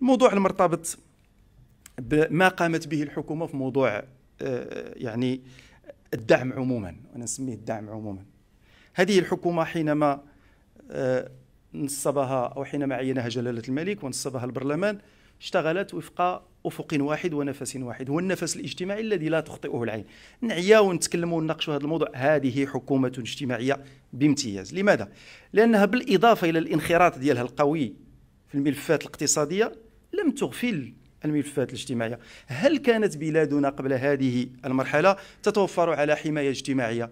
الموضوع المرتبط بما قامت به الحكومه في موضوع آه، يعني الدعم عموما أنا نسميه الدعم عموما هذه الحكومه حينما آه، نصبها او حينما عينها جلاله الملك ونصبها البرلمان اشتغلت وفق افق واحد ونفس واحد هو النفس الاجتماعي الذي لا تخطئه العين نعيا ونتكلم ونناقش هذا الموضوع هذه حكومه اجتماعيه بامتياز لماذا لانها بالاضافه الى الانخراط ديالها القوي في الملفات الاقتصاديه لم تغفل الملفات الاجتماعية هل كانت بلادنا قبل هذه المرحلة تتوفر على حماية اجتماعية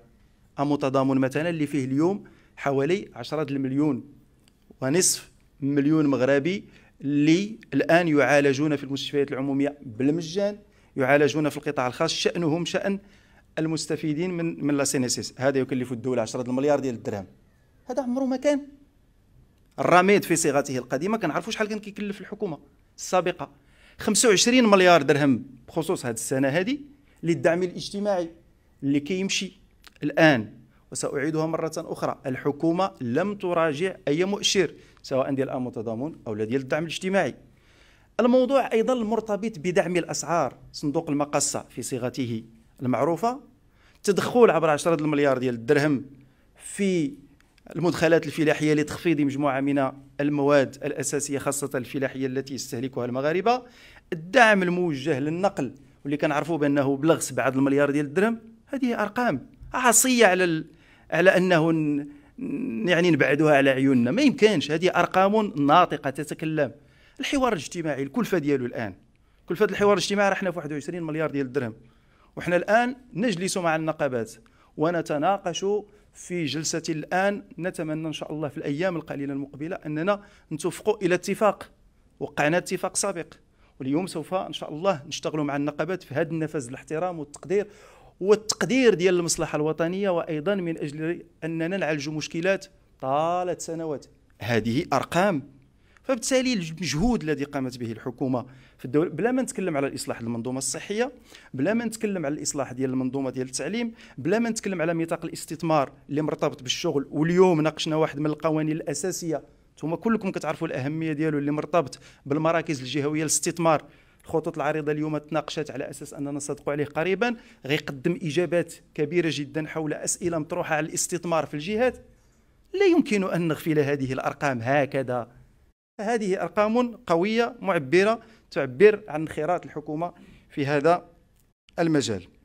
أم تضامن مثلا اللي فيه اليوم حوالي 10 المليون ونصف مليون مغربي اللي الآن يعالجون في المستشفيات العمومية بالمجان يعالجون في القطاع الخاص شأنهم شأن المستفيدين من من لاسينيسيس هذا يكلف الدولة 10 المليار ديال الدرهم هذا عمره ما كان الرميد في صيغته القديمة كنعرفوا شحال كان كيكلف الحكومة السابقه 25 مليار درهم بخصوص هذه السنه هذه للدعم الاجتماعي اللي كيمشي الان وساعيدها مره اخرى الحكومه لم تراجع اي مؤشر سواء ديال المتضامن او ديال الدعم الاجتماعي الموضوع ايضا مرتبط بدعم الاسعار صندوق المقصه في صيغته المعروفه تدخل عبر 10 المليار ديال الدرهم في المدخلات الفلاحية لتخفيض مجموعة من المواد الأساسية خاصة الفلاحية التي يستهلكها المغاربة الدعم الموجه للنقل واللي كنعرفوا بأنه بلغ 7 المليار ديال الدرهم هذه أرقام عصية على على أنه يعني نبعدوها على عيوننا ما يمكنش هذه أرقام ناطقة تتكلم الحوار الاجتماعي الكلفة ديالو الآن كلفة الحوار الاجتماعي رحنا في 21 مليار ديال الدرهم وحنا الآن نجلس مع النقابات ونتناقش في جلسة الآن نتمنى إن شاء الله في الأيام القليلة المقبلة أننا نتوفقوا إلى اتفاق وقعنا اتفاق سابق واليوم سوف إن شاء الله نشتغلوا مع النقابات في هذا النفذ الاحترام والتقدير والتقدير ديال المصلحة الوطنية وأيضا من أجل أننا نعالج مشكلات طالت سنوات هذه أرقام فبالتالي المجهود الذي قامت به الحكومه في الدوله بلا ما نتكلم على الاصلاح المنظومه الصحيه بلا ما نتكلم على الاصلاح ديال المنظومه ديال التعليم بلا ما نتكلم على ميثاق الاستثمار اللي مرتبط بالشغل واليوم ناقشنا واحد من القوانين الاساسيه ثم كلكم كتعرفوا الاهميه ديالو اللي مرتبط بالمراكز الجهويه للاستثمار الخطوط العريضه اليوم تناقشت على اساس اننا نصدق عليه قريبا غيقدم اجابات كبيره جدا حول اسئله مطروحه على الاستثمار في الجهات لا يمكن ان نغفل هذه الارقام هكذا فهذه أرقام قوية معبرة تعبر عن انخراط الحكومة في هذا المجال